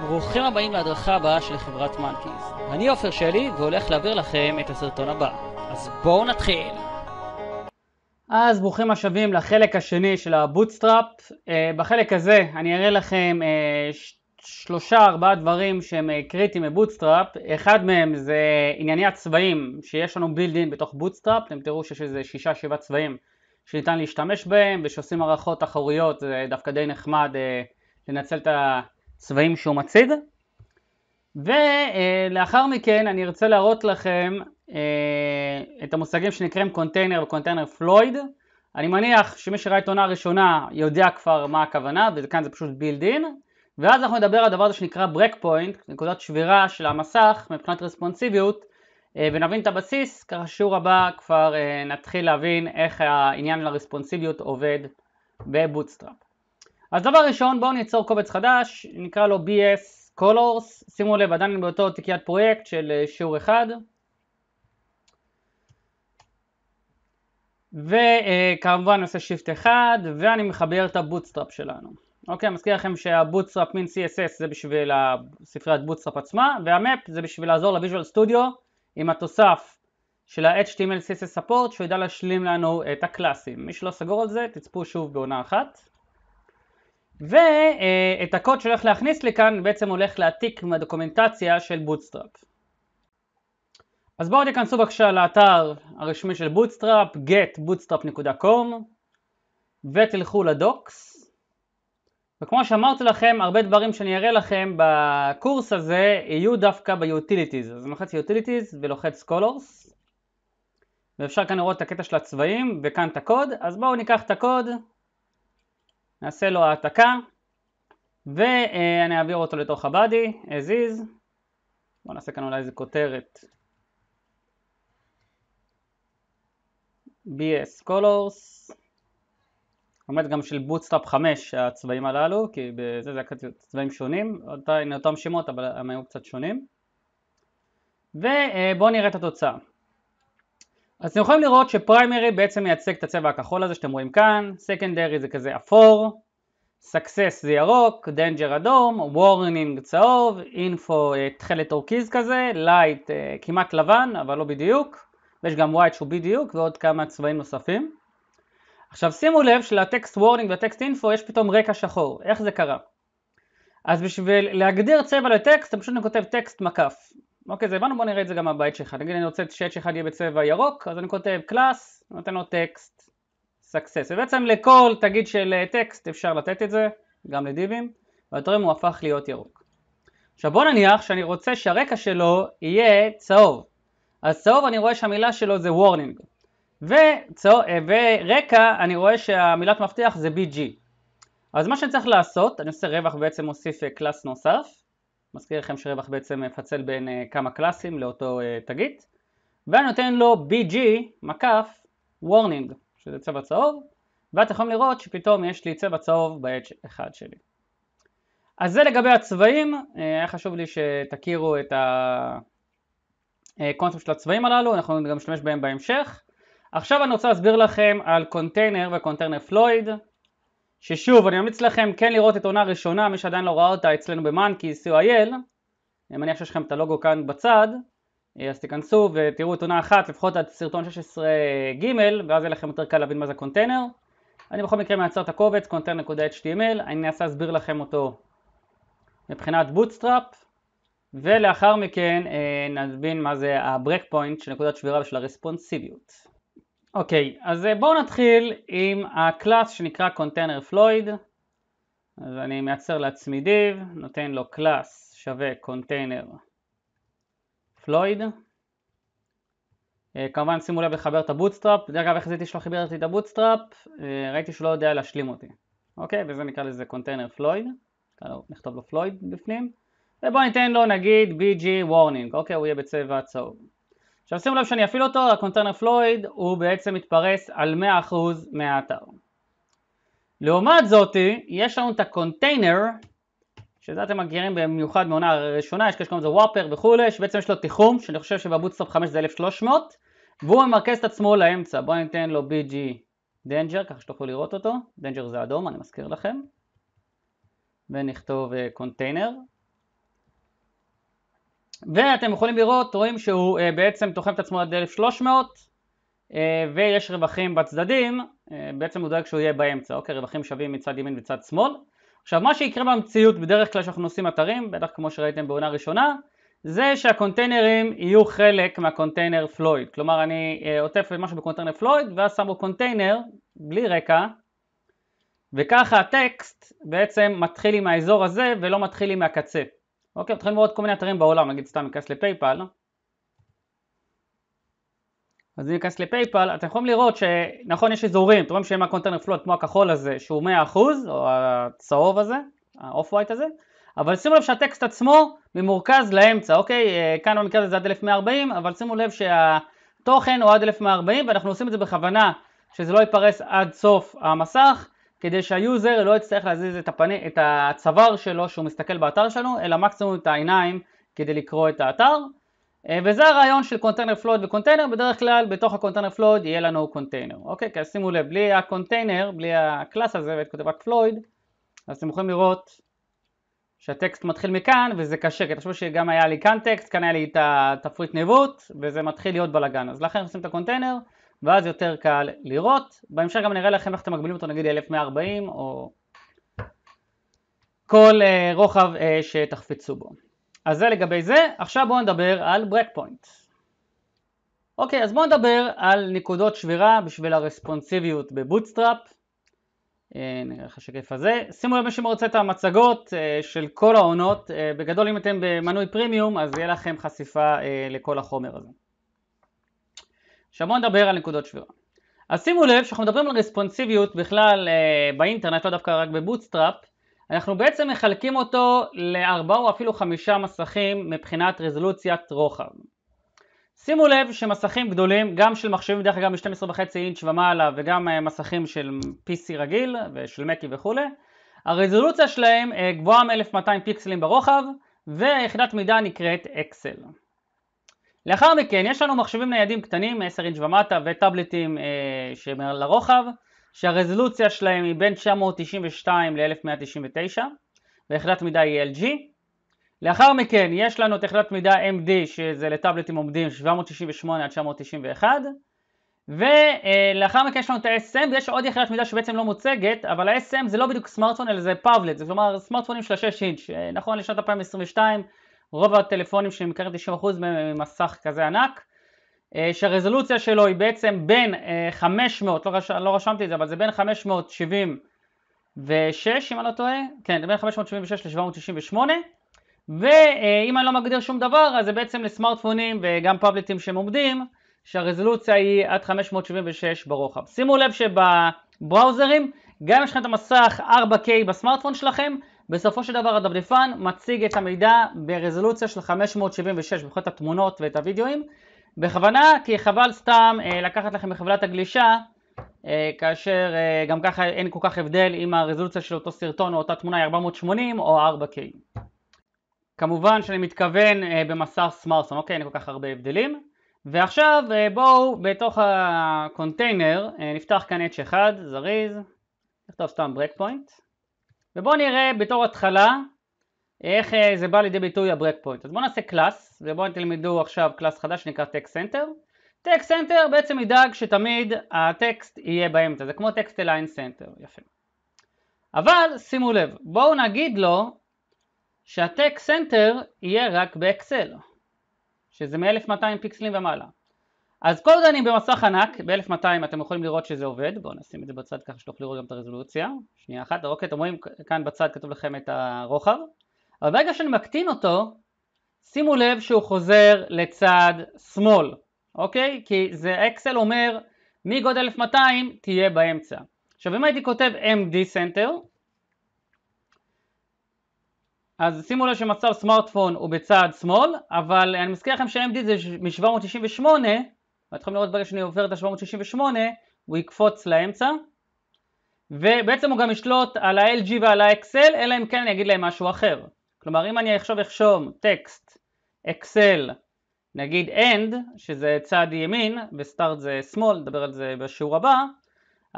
ברוכים הבאים להדרכה הבאה של חברת מנקיז. אני עופר שלי והולך להעביר לכם את הסרטון הבא. אז בואו נתחיל. אז ברוכים השבים לחלק השני של הבוטסטראפ. אה, בחלק הזה אני אראה לכם אה, שלושה ארבעה דברים שהם אה, קריטיים בבוטסטראפ. אחד מהם זה ענייני הצבעים שיש לנו בילדין בתוך בוטסטראפ. אתם תראו שיש איזה שישה שבעה צבעים שניתן להשתמש בהם וכשעושים הערכות תחרויות זה דווקא די נחמד לנצל את ה... הצבעים שהוא מציג. ולאחר מכן אני ארצה להראות לכם אה, את המושגים שנקראים קונטיינר וקונטיינר פלויד. אני מניח שמי שראה את העונה הראשונה יודע כבר מה הכוונה, וכאן זה פשוט בילד אין. ואז אנחנו נדבר על הדבר הזה שנקרא ברק פוינט, נקודת שבירה של המסך מבחינת רספונסיביות, אה, ונבין את הבסיס, ככה שיעור הבא כבר אה, נתחיל להבין איך העניין של הרספונסיביות עובד בבוטסטראפ. אז דבר ראשון בואו ניצור קובץ חדש, נקרא לו BS Colors, שימו לב עדיין באותו תיקיית פרויקט של אה, שיעור אחד וכמובן אה, עושה שיפט אחד ואני מחבר את הבוטסטראפ שלנו אוקיי, אני מזכיר לכם שהבוטסטראפ מין CSS זה בשביל ספריית בוטסטראפ עצמה והמפ זה בשביל לעזור לוויז'ואל סטודיו עם התוסף של ה-HTML CSS support שהוא ידע להשלים לנו את הקלאסים מי שלא סגור על זה תצפו שוב בעונה אחת ואת הקוד שהולך להכניס לי כאן בעצם הולך להעתיק מהדוקומנטציה של בוטסטראפ. אז בואו תיכנסו בבקשה לאתר הרשמי של בוטסטראפ, getbootstrap.com ותלכו לדוקס. וכמו שאמרתי לכם, הרבה דברים שאני אראה לכם בקורס הזה יהיו דווקא ב-utilities. אז אני לוחץ utilities ולוחץ colors. ואפשר כאן לראות את הקטע של הצבעים וכאן את הקוד, אז בואו ניקח את הקוד נעשה לו העתקה, ואני אעביר אותו לתוך הבאדי, as is, בואו נעשה כאן אולי איזה כותרת BS colors באמת גם של bootstrap 5 הצבעים הללו כי בזה זה היה צבעים שונים עדיין אותם שמות אבל הם היו קצת שונים ובואו אה, נראה את התוצאה אז אתם יכולים לראות שפריימרי בעצם מייצג את הצבע הכחול הזה שאתם רואים כאן, סקנדרי זה כזה אפור, סקסס זה ירוק, דנג'ר אדום, וורנינג צהוב, אינפו אה, תכלת אורקיז כזה, לייט אה, כמעט לבן אבל לא בדיוק, ויש גם ווייט שהוא בדיוק ועוד כמה צבעים נוספים. עכשיו שימו לב שלטקסט וורנינג וטקסט אינפו יש פתאום רקע שחור, איך זה קרה? אז בשביל להגדיר צבע לטקסט, אתה פשוט כותב טקסט מקף. אוקיי, זה הבנו, בוא נראה את זה גם בבית שלך. נגיד אני רוצה שאת שאחד יהיה בצבע ירוק, אז אני כותב קלאס, נותן לו טקסט, סקסס. ובעצם לכל תגיד של טקסט אה, אפשר לתת את זה, גם לדיבים, ואתה רואה אם הוא הפך להיות ירוק. עכשיו בוא נניח שאני רוצה שהרקע שלו יהיה צהוב. אז צהוב אני רואה שהמילה שלו זה וורנינג. אה, ורקע אני רואה שהמילת מפתח זה BG. אז מה שאני צריך לעשות, אני עושה רווח ובעצם מוסיף קלאס אה, נוסף. מזכיר לכם שרווח בעצם מפצל בין uh, כמה קלאסים לאותו uh, תגית, ואני נותן לו BG מקף warning, שזה צבע צהוב, ואתם יכולים לראות שפתאום יש לי צבע צהוב ב-H1 שלי. אז זה לגבי הצבעים, אה, היה חשוב לי שתכירו את הקונספט של הצבעים הללו, אנחנו גם נשתמש בהם בהמשך. עכשיו אני רוצה להסביר לכם על קונטיינר וקונטיינר פלויד, ששוב, אני ממליץ לכם כן לראות את עונה ראשונה, מי שעדיין לא ראה אותה אצלנו במאנקי, co.il, אני מניח שיש לכם את הלוגו כאן בצד, אה, אז תיכנסו ותראו את עונה אחת, לפחות עד סרטון 16ג', ואז יהיה לכם יותר קל להבין מה זה קונטיינר. אני בכל מקרה מייצר את הקובץ, קונטיינר.html, אני אנסה להסביר לכם אותו מבחינת בוטסטראפ, ולאחר מכן אה, נבין מה זה הברקפוינט של נקודת שבירה ושל הרספונסיביות. אוקיי, okay, אז אה, בואו נתחיל עם הקלאס שנקרא קונטיינר פלויד. אז אני מייצר לעצמי div, נותן לו קלאס שווה קונטיינר פלויד. אה, כמובן שימו לב לחבר את הבוטסטראפ, דרך אגב איך זיהיתי שלא חיברתי את הבוטסטראפ, אה, ראיתי שהוא לא יודע להשלים אותי, אוקיי? okay, וזה נקרא לזה קונטיינר פלויד, נכתוב לו פלויד בפנים, ובואו ניתן לו נגיד bg warning, אוקיי? okay, הוא יהיה בצבע צהוב. עכשיו שימו לב שאני אפעיל אותו, הקונטיינר פלואיד הוא בעצם מתפרס על 100% מהאתר. לעומת זאתי, יש לנו את הקונטיינר, שזה אתם מכירים במיוחד מעונה הראשונה, יש כאלה שקוראים לזה וואפר וכולי, שבעצם יש לו תיחום, שאני חושב שבבוטסטופ 5 זה 1300, והוא ממרכז את עצמו לאמצע, בואו ניתן לו BG Danger, ככה שתוכלו לראות אותו, Danger זה אדום, אני מזכיר לכם, ונכתוב קונטיינר, אה, uh, ואתם יכולים לראות, רואים שהוא uh, בעצם תוחם את עצמו עד 1300 uh, אה, ויש רווחים בצדדים, uh, בעצם הוא דואג שהוא יהיה באמצע, אוקיי, רווחים שווים מצד ימין וצד שמאל. עכשיו מה שיקרה במציאות בדרך כלל כשאנחנו עושים אתרים, בטח כמו שראיתם בעונה ראשונה, זה שהקונטיינרים יהיו חלק מהקונטיינר פלויד. כלומר אני uh, עוטף משהו בקונטיינר פלויד ואז שם בו קונטיינר בלי רקע וככה הטקסט בעצם מתחיל עם האזור הזה ולא מתחיל עם הקצה. אוקיי, מתחילים לראות כל מיני אתרים בעולם, נגיד סתם ניכנס לפייפל. לא? אז אם ניכנס לפייפל, אתם יכולים לראות שנכון יש אזורים, אתם רואים שהם הקונטיינר פלוט כמו הכחול הזה שהוא 100% או הצהוב הזה, האוף ווייט הזה, אבל שימו לב שהטקסט עצמו ממורכז לאמצע, אוקיי? אה, כאן במקרה הזה זה עד 1140, אבל שימו לב שהתוכן הוא עד 1140 ואנחנו עושים את זה בכוונה שזה לא ייפרס עד סוף המסך, כדי שהיוזר לא יצטרך להזיז את, הפני, את הצוואר שלו שהוא מסתכל באתר שלנו, אלא מקסימום את העיניים כדי לקרוא את האתר. אה, וזה הרעיון של קונטיינר פלוד וקונטיינר, בדרך כלל בתוך הקונטיינר פלוד יהיה לנו קונטיינר, אוקיי? כי שימו לב, בלי הקונטיינר, בלי הקלאס הזה ואת כותבת פלויד, אז אתם יכולים לראות שהטקסט מתחיל מכאן וזה קשה, כי תחשבו שגם היה לי כאן טקסט, כאן היה לי את התפריט ניווט וזה מתחיל להיות בלאגן, אז לכן עושים את הקונטיינר ואז יותר קל לראות. בהמשך גם נראה לכם איך אתם מגבילים אותו נגיד 1140 או כל אה, רוחב אה, שתחפצו בו. אז זה לגבי זה, עכשיו בואו נדבר על ברק פוינט. אוקיי, אז בואו נדבר על נקודות שבירה בשביל הרספונסיביות בבוטסטראפ. אה, נראה לך שקף הזה. שימו לב מי שרוצה את המצגות אה, של כל העונות. אה, בגדול אם אתם במנוי פרימיום אז יהיה לכם חשיפה לכל החומר הזה. עכשיו בואו נדבר על נקודות שבירה. אז שימו לב שאנחנו מדברים על רספונסיביות בכלל אה, באינטרנט, לא דווקא רק בבוטסטראפ, אנחנו בעצם מחלקים אותו לארבעה או אפילו חמישה מסכים מבחינת רזולוציית רוחב. שימו לב שמסכים גדולים, גם של מחשבים דרך אגב מ-12.5 אינץ' ומעלה וגם אה, מסכים של PC רגיל ושל מקי וכולי, הרזולוציה שלהם אה, גבוהה מ-1200 פיקסלים ברוחב ויחידת מידה נקראת אקסל. לאחר מכן יש לנו מחשבים ניידים קטנים, 10 אינץ' ומטה וטאבלטים אה, שהם לרוחב, שהרזולוציה שלהם היא בין 992 ל-1199, ויחידת מידה היא LG. לאחר מכן יש לנו את יחידת מידה MD שזה לטאבלטים עומדים 768 עד 991 ולאחר אה, מכן יש לנו את ה-SM ויש עוד יחידת מידה שבעצם לא מוצגת אבל ה-SM זה לא בדיוק סמארטפון אלא זה פאבלט, זה כלומר סמארטפונים של ה-6 אינץ', אה, נכון לשנת 2022 רוב הטלפונים שלי מכיר 90% מהם מסך כזה ענק, אה, שהרזולוציה שלו היא בעצם בין 500, אה, לא, רש, לא רשמתי את זה, אבל זה בין 576 אם אני לא טועה, כן, זה בין 576 ל-798, ואם אני לא מגדיר שום דבר, אז זה בעצם לסמארטפונים וגם פאבליטים שהם עומדים, שהרזולוציה היא עד 576 ברוחב. שימו לב שבבראוזרים, גם אם יש לכם את המסך 4K בסמארטפון שלכם, בסופו של דבר הדפדפן מציג את המידע ברזולוציה של 576, בכל התמונות ואת הוידאוים, בכוונה כי חבל סתם אה, לקחת לכם מחבלת הגלישה, אה, כאשר אה, גם ככה אין כל כך הבדל אם הרזולוציה של אותו סרטון או אותה תמונה היא 480 או 4K. כמובן שאני מתכוון אה, במסע סמארטפון, אוקיי, אין כל כך הרבה הבדלים. ועכשיו אה, בואו בתוך הקונטיינר אה, נפתח כאן H1 זריז, נכתוב סתם ברק ובואו נראה בתור התחלה איך אה, זה בא לידי ביטוי הברק פוינט. אז בואו נעשה קלאס, ובואו תלמדו עכשיו קלאס חדש שנקרא טקסט סנטר. טקסט סנטר בעצם ידאג שתמיד הטקסט יהיה באמצע, זה כמו טקסט אליין סנטר, יפה. אבל שימו לב, בואו נגיד לו שהטקסט סנטר יהיה רק באקסל, שזה מ-1200 פיקסלים ומעלה. אז כל עוד אני במסך ענק, ב-1200 אתם יכולים לראות שזה עובד, בואו נשים את זה בצד ככה שתוכלו לראות גם את הרזולוציה, שנייה אחת, אוקיי, אתם רואים כאן בצד כתוב לכם את הרוחב, אבל ברגע שאני מקטין אותו, שימו לב שהוא חוזר לצד שמאל, אוקיי? כי זה אקסל אומר מגודל 1200 תהיה באמצע. עכשיו אם הייתי כותב MD center, אז שימו לב שמצב סמארטפון הוא בצד שמאל, אבל אני מזכיר לכם ש-MD זה מ-798 ואתם יכולים לראות ברגע שאני עובר את ה-768 הוא יקפוץ לאמצע ובעצם הוא גם ישלוט על ה-LG ועל ה-XL אלא אם כן אני אגיד להם משהו אחר כלומר אם אני עכשיו אחשום טקסט אקסל נגיד end שזה צד ימין וסטארט זה שמאל נדבר על זה בשיעור הבא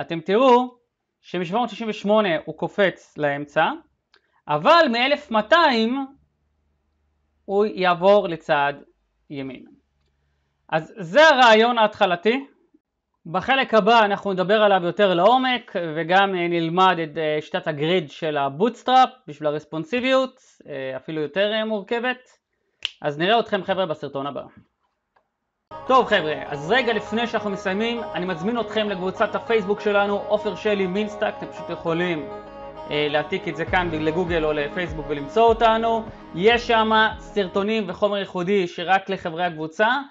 אתם תראו שמ-768 הוא קופץ לאמצע אבל מ-1200 הוא יעבור לצד ימין אז זה הרעיון ההתחלתי. בחלק הבא אנחנו נדבר עליו יותר לעומק וגם אה, נלמד את אה, שיטת הגריד של הבוטסטראפ בשביל הרספונסיביות, אה, אפילו יותר מורכבת. אז נראה אתכם חבר'ה בסרטון הבא. טוב חבר'ה, אז רגע לפני שאנחנו מסיימים, אני מזמין אתכם לקבוצת הפייסבוק שלנו, עופר שלי מינסטאק, אתם פשוט יכולים אה, להעתיק את זה כאן לגוגל או לפייסבוק ולמצוא אותנו. יש שם סרטונים וחומר ייחודי שרק לחברי הקבוצה.